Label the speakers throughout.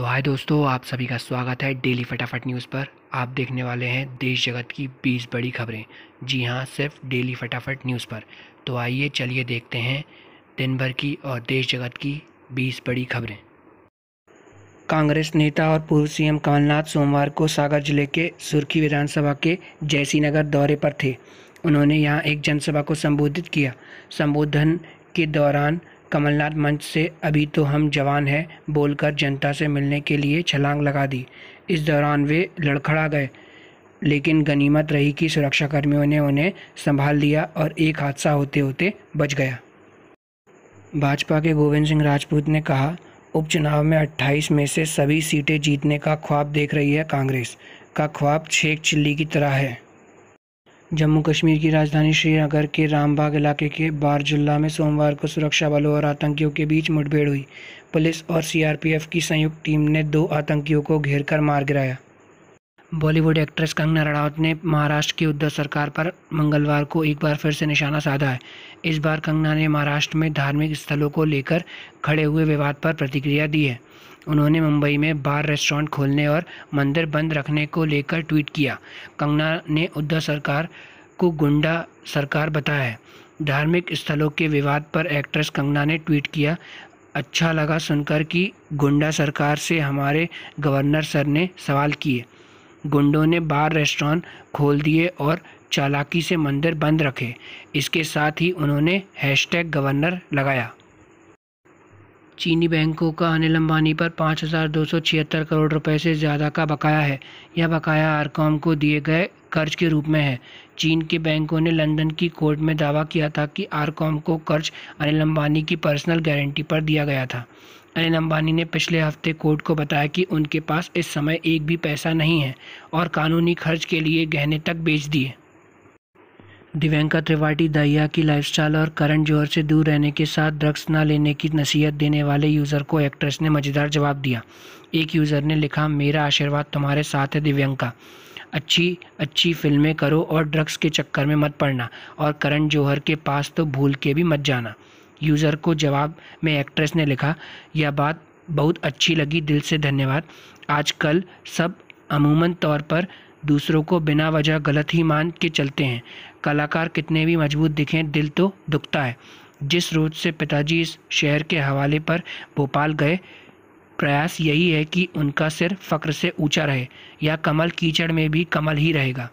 Speaker 1: तो हाय दोस्तों आप सभी का स्वागत है डेली फटाफट न्यूज़ पर आप देखने वाले हैं देश जगत की बीस बड़ी खबरें जी हाँ सिर्फ डेली फटाफट न्यूज़ पर तो आइए चलिए देखते हैं दिन भर की और देश जगत की बीस बड़ी खबरें कांग्रेस नेता और पूर्व सीएम कमलनाथ सोमवार को सागर जिले के सुर्खी विधानसभा के नगर दौरे पर थे उन्होंने यहाँ एक जनसभा को संबोधित किया संबोधन के दौरान कमलनाथ मंच से अभी तो हम जवान हैं बोलकर जनता से मिलने के लिए छलांग लगा दी इस दौरान वे लड़खड़ा गए लेकिन गनीमत रही कि सुरक्षाकर्मियों ने उन्हें संभाल लिया और एक हादसा होते होते बच गया भाजपा के गोविंद सिंह राजपूत ने कहा उपचुनाव में 28 में से सभी सीटें जीतने का ख्वाब देख रही है कांग्रेस का ख्वाब छेक चिल्ली की तरह है जम्मू कश्मीर की राजधानी श्रीनगर के रामबाग इलाके के बारजुल्ला में सोमवार को सुरक्षा बलों और आतंकियों के बीच मुठभेड़ हुई पुलिस और सीआरपीएफ की संयुक्त टीम ने दो आतंकियों को घेर कर मार गिराया बॉलीवुड एक्ट्रेस कंगना रणावत ने महाराष्ट्र की उद्धव सरकार पर मंगलवार को एक बार फिर से निशाना साधा है इस बार कंगना ने महाराष्ट्र में धार्मिक स्थलों को लेकर खड़े हुए विवाद पर प्रतिक्रिया दी है उन्होंने मुंबई में बार रेस्टोरेंट खोलने और मंदिर बंद रखने को लेकर ट्वीट किया कंगना ने उद्धव सरकार को गुंडा सरकार बताया है धार्मिक स्थलों के विवाद पर एक्ट्रेस कंगना ने ट्वीट किया अच्छा लगा सुनकर कि गुंडा सरकार से हमारे गवर्नर सर ने सवाल किए गुंडों ने बार रेस्टोरेंट खोल दिए और चालाकी से मंदिर बंद रखे इसके साथ ही उन्होंने हैशटैग गवर्नर लगाया चीनी बैंकों का अनिल अंबानी पर पाँच हज़ार दो सौ छिहत्तर करोड़ रुपए से ज़्यादा का बकाया है यह बकाया आरकॉम को दिए गए कर्ज के रूप में है चीन के बैंकों ने लंदन की कोर्ट में दावा किया था कि आरकॉम को कर्ज अनिल अंबानी की पर्सनल गारंटी पर दिया गया था अनिल अंबानी ने पिछले हफ्ते कोर्ट को बताया कि उनके पास इस समय एक भी पैसा नहीं है और कानूनी खर्च के लिए गहने तक बेच दिए दिव्यांका त्रिपाठी दहिया की लाइफस्टाइल और करंट जौहर से दूर रहने के साथ ड्रग्स ना लेने की नसीहत देने वाले यूज़र को एक्ट्रेस ने मज़ेदार जवाब दिया एक यूज़र ने लिखा मेरा आशीर्वाद तुम्हारे साथ है दिव्यंका अच्छी अच्छी फिल्में करो और ड्रग्स के चक्कर में मत पड़ना और करण जौहर के पास तो भूल के भी मत जाना यूज़र को जवाब में एक्ट्रेस ने लिखा यह बात बहुत अच्छी लगी दिल से धन्यवाद आजकल सब अमूमन तौर पर दूसरों को बिना वजह गलत ही मान के चलते हैं कलाकार कितने भी मजबूत दिखें दिल तो दुखता है जिस रोज से पिताजी इस शहर के हवाले पर भोपाल गए प्रयास यही है कि उनका सिर फ़क्र से ऊंचा रहे या कमल कीचड़ में भी कमल ही रहेगा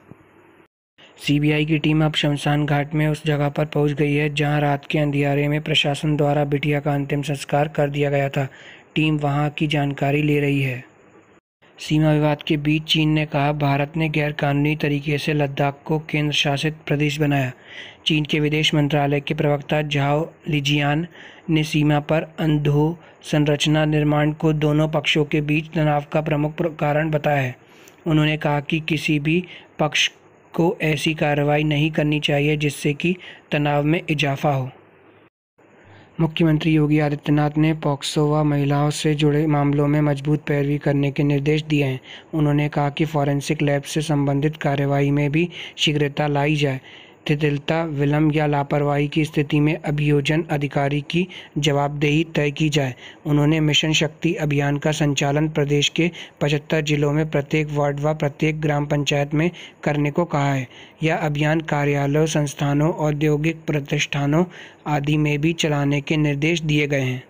Speaker 1: सीबीआई की टीम अब शमशान घाट में उस जगह पर पहुंच गई है जहां रात के अंधियारे में प्रशासन द्वारा बिटिया का अंतिम संस्कार कर दिया गया था टीम वहां की जानकारी ले रही है सीमा विवाद के बीच चीन ने कहा भारत ने गैरकानूनी तरीके से लद्दाख को केंद्र शासित प्रदेश बनाया चीन के विदेश मंत्रालय के प्रवक्ता झाओ लिजियान ने सीमा पर अंधो संरचना निर्माण को दोनों पक्षों के बीच तनाव का प्रमुख कारण बताया है उन्होंने कहा कि किसी भी पक्ष को ऐसी कार्रवाई नहीं करनी चाहिए जिससे कि तनाव में इजाफा हो मुख्यमंत्री योगी आदित्यनाथ ने पॉक्सो व महिलाओं से जुड़े मामलों में मजबूत पैरवी करने के निर्देश दिए हैं उन्होंने कहा कि फॉरेंसिक लैब से संबंधित कार्रवाई में भी शीघ्रता लाई जाए शिथिलता विलंब या लापरवाही की स्थिति में अभियोजन अधिकारी की जवाबदेही तय की जाए उन्होंने मिशन शक्ति अभियान का संचालन प्रदेश के पचहत्तर जिलों में प्रत्येक वार्ड व प्रत्येक ग्राम पंचायत में करने को कहा है यह अभियान कार्यालयों संस्थानों औद्योगिक प्रतिष्ठानों आदि में भी चलाने के निर्देश दिए गए हैं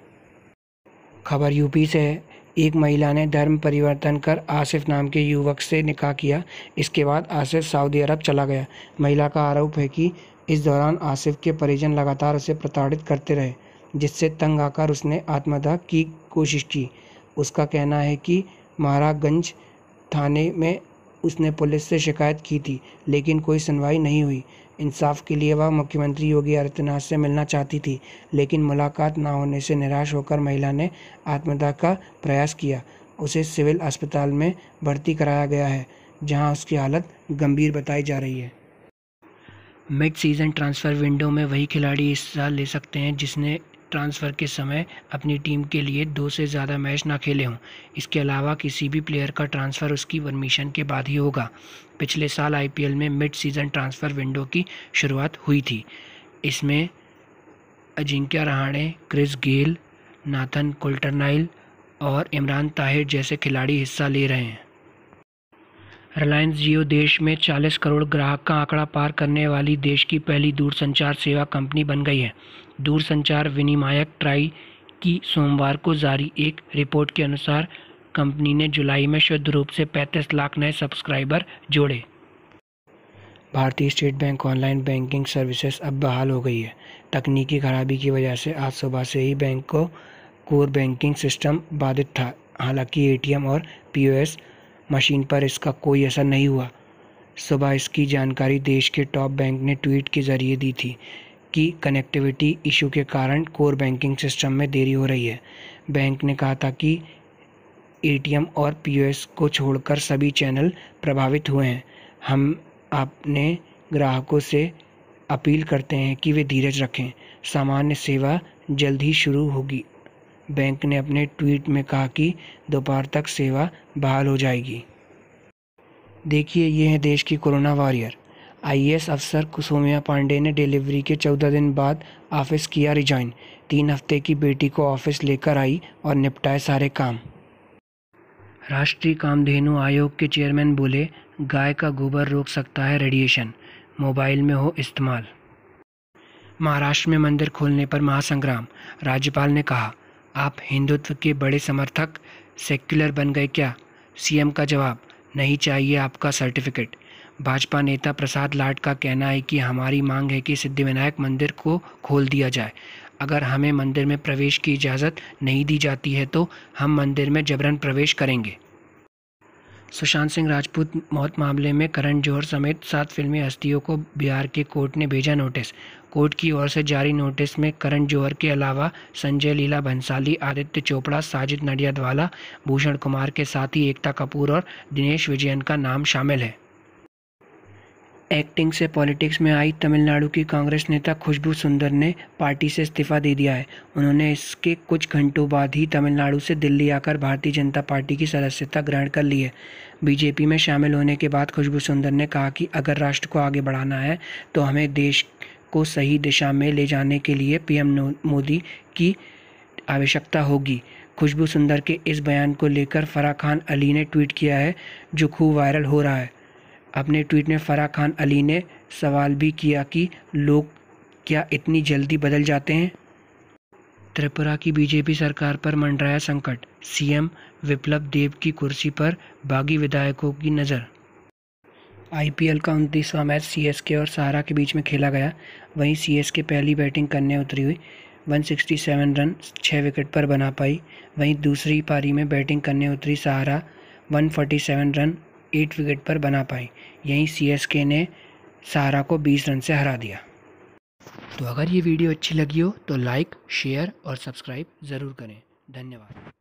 Speaker 1: खबर यूपी से है एक महिला ने धर्म परिवर्तन कर आसिफ नाम के युवक से निकाह किया इसके बाद आसिफ सऊदी अरब चला गया महिला का आरोप है कि इस दौरान आसिफ के परिजन लगातार उसे प्रताड़ित करते रहे जिससे तंग आकर उसने आत्महत्या की कोशिश की उसका कहना है कि महारागंज थाने में उसने पुलिस से शिकायत की थी लेकिन कोई सुनवाई नहीं हुई इंसाफ के लिए वह मुख्यमंत्री योगी आदित्यनाथ से मिलना चाहती थी लेकिन मुलाकात ना होने से निराश होकर महिला ने आत्मदाह का प्रयास किया उसे सिविल अस्पताल में भर्ती कराया गया है जहां उसकी हालत गंभीर बताई जा रही है मिड सीज़न ट्रांसफ़र विंडो में वही खिलाड़ी हिस्सा ले सकते हैं जिसने ट्रांसफ़र के समय अपनी टीम के लिए दो से ज़्यादा मैच ना खेले हों इसके अलावा किसी भी प्लेयर का ट्रांसफ़र उसकी परमिशन के बाद ही होगा पिछले साल आईपीएल में मिड सीज़न ट्रांसफ़र विंडो की शुरुआत हुई थी इसमें Ajinkya Rahane Chris Gayle Nathan Coulter-Nile और इमरान ताहिर जैसे खिलाड़ी हिस्सा ले रहे हैं रिलायंस जियो देश में 40 करोड़ ग्राहक का आंकड़ा पार करने वाली देश की पहली दूरसंचार सेवा कंपनी बन गई है दूरसंचार विनिमायक ट्राई की सोमवार को जारी एक रिपोर्ट के अनुसार कंपनी ने जुलाई में शुद्ध रूप से 35 लाख नए सब्सक्राइबर जोड़े भारतीय State Bank online banking services अब बहाल हो गई है तकनीकी खराबी की वजह से आज सुबह से ही बैंक को कोर बैंकिंग सिस्टम बाधित था हालांकि एटीएम और पीओएस मशीन पर इसका कोई असर नहीं हुआ सुबह इसकी जानकारी देश के टॉप बैंक ने ट्वीट के जरिए दी थी कि कनेक्टिविटी इशू के कारण कोर बैंकिंग सिस्टम में देरी हो रही है बैंक ने कहा था कि एटीएम और पीओएस को छोड़कर सभी चैनल प्रभावित हुए हैं हम अपने ग्राहकों से अपील करते हैं कि वे धीरज रखें सामान्य सेवा जल्द ही शुरू होगी बैंक ने अपने ट्वीट में कहा कि दोपहर तक सेवा बहाल हो जाएगी देखिए ये है देश की कोरोना वॉरियर आईएएस अफसर कुसुमिया पांडे ने डिलीवरी के चौदह दिन बाद ऑफिस किया रिजाइन तीन हफ्ते की बेटी को ऑफिस लेकर आई और निपटाए सारे काम राष्ट्रीय कामधेनु आयोग के चेयरमैन बोले गाय का गोबर रोक सकता है रेडिएशन मोबाइल में हो इस्तेमाल महाराष्ट्र में मंदिर खोलने पर महासंग्राम राज्यपाल ने कहा आप हिंदुत्व के बड़े समर्थक सेक्युलर बन गए क्या सीएम का जवाब नहीं चाहिए आपका सर्टिफिकेट भाजपा नेता प्रसाद लाड का कहना है कि हमारी मांग है कि सिद्धिविनायक मंदिर को खोल दिया जाए अगर हमें मंदिर में प्रवेश की इजाज़त नहीं दी जाती है तो हम मंदिर में जबरन प्रवेश करेंगे सुशांत सिंह राजपूत मौत मामले में करण जौहर समेत सात फिल्मी हस्तियों को बिहार के कोर्ट ने भेजा नोटिस कोर्ट की ओर से जारी नोटिस में करण जौहर के अलावा संजय लीला भंसाली आदित्य चोपड़ा साजिद नडियादवाला भूषण कुमार के साथ ही एकता कपूर और दिनेश विजयन का नाम शामिल है एक्टिंग से पॉलिटिक्स में आई तमिलनाडु की कांग्रेस नेता खुशबू सुंदर ने पार्टी से इस्तीफा दे दिया है उन्होंने इसके कुछ घंटों बाद ही तमिलनाडु से दिल्ली आकर भारतीय जनता पार्टी की सदस्यता ग्रहण कर ली है बीजेपी में शामिल होने के बाद खुशबू सुंदर ने कहा कि अगर राष्ट्र को आगे बढ़ाना है तो हमें देश को सही दिशा में ले जाने के लिए पीएम मोदी की आवश्यकता होगी खुशबू सुंदर के इस बयान को लेकर फराह खान अली ने ट्वीट किया है जो खूब वायरल हो रहा है अपने ट्वीट में फराह खान अली ने सवाल भी किया कि लोग क्या इतनी जल्दी बदल जाते हैं त्रिपुरा की बीजेपी सरकार पर मंडराया संकट सीएम विप्लव देव की कुर्सी पर बागी विधायकों की नज़र आईपीएल का उनतीसवां मैच सीएसके और सहारा के बीच में खेला गया वहीं सीएसके पहली बैटिंग करने उतरी हुई 167 रन छः विकेट पर बना पाई वहीं दूसरी पारी में बैटिंग करने उतरी सहारा 147 रन एट विकेट पर बना पाई यहीं सी ने सहारा को 20 रन से हरा दिया तो अगर ये वीडियो अच्छी लगी हो तो लाइक शेयर और सब्सक्राइब ज़रूर करें धन्यवाद